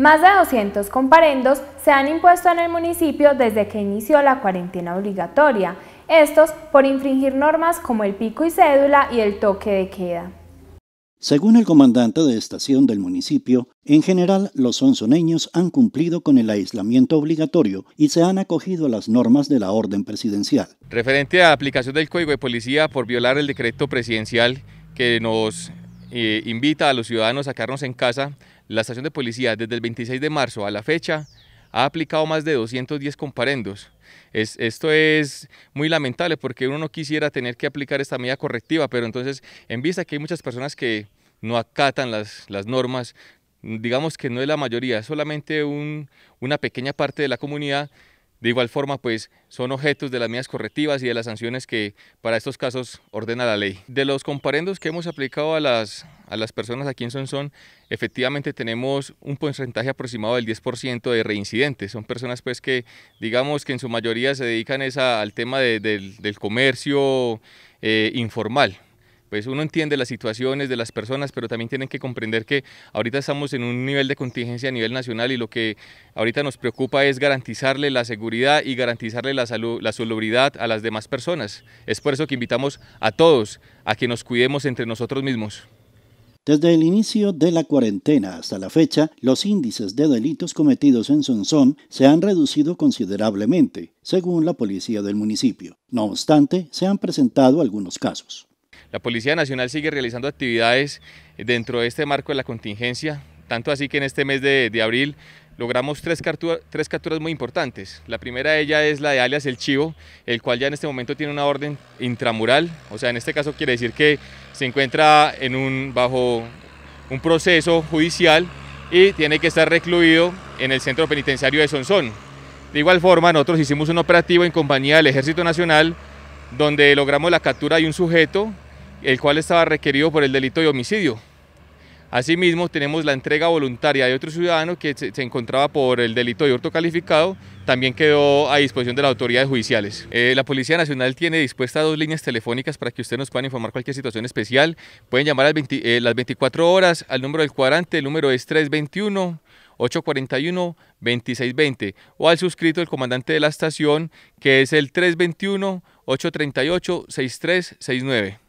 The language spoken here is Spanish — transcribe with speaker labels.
Speaker 1: Más de 200 comparendos se han impuesto en el municipio desde que inició la cuarentena obligatoria, estos por infringir normas como el pico y cédula y el toque de queda. Según el comandante de estación del municipio, en general los sonzoneños han cumplido con el aislamiento obligatorio y se han acogido a las normas de la orden presidencial.
Speaker 2: Referente a la aplicación del Código de Policía por violar el decreto presidencial que nos eh, invita a los ciudadanos a quedarnos en casa, la estación de policía desde el 26 de marzo a la fecha ha aplicado más de 210 comparendos. Es, esto es muy lamentable porque uno no quisiera tener que aplicar esta medida correctiva, pero entonces en vista que hay muchas personas que no acatan las, normas, digamos que no es la mayoría, es solamente una pequeña parte de la comunidad, de igual forma, pues son objetos de las medidas correctivas y de las sanciones que para estos casos ordena la ley. De los comparendos que hemos aplicado a las, a las personas aquí en Sonsón, efectivamente tenemos un porcentaje aproximado del 10% de reincidentes. Son personas pues que digamos que en su mayoría se dedican al tema del comercio eh, informal pues uno entiende las situaciones de las personas, pero también tienen que comprender que ahorita estamos en un nivel de contingencia a nivel nacional y lo que ahorita nos preocupa es garantizarle la seguridad y garantizarle la salud, la solubilidad a las demás personas. Es por eso que invitamos a todos a que nos cuidemos entre nosotros mismos.
Speaker 1: Desde el inicio de la cuarentena hasta la fecha, los índices de delitos cometidos en Sonsón se han reducido considerablemente, según la policía del municipio. No obstante, se han presentado algunos casos.
Speaker 2: La Policía Nacional sigue realizando actividades dentro de este marco de la contingencia, tanto así que en este mes de, abril logramos tres, tres, capturas muy importantes. La primera de ellas es la de alias El Chivo, el cual ya en este momento tiene una orden intramural, o sea, en este caso quiere decir que se encuentra en un, bajo un proceso judicial y tiene que estar recluido en el centro penitenciario de Sonsón. De igual forma, nosotros hicimos un operativo en compañía del Ejército Nacional donde logramos la captura de un sujeto el cual estaba requerido por el delito de homicidio. Asimismo, tenemos la entrega voluntaria de otro ciudadano que se encontraba por el delito de hurto calificado, también quedó a disposición de las autoridades judiciales. Eh, la Policía Nacional tiene dispuestas dos líneas telefónicas para que usted nos pueda informar cualquier situación especial. Pueden llamar eh, las 24 horas al número del cuadrante, el número es 321. 841-2620 o al suscrito el comandante de la estación que es el 321-838-6369.